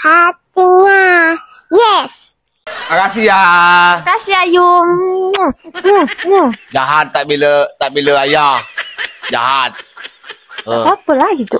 hatinya. Yes. Terima kasih ya. Terima kasih Ayum. Jahat tak bila tak bila ayah. Jahat. Uh. Apa lagi tu?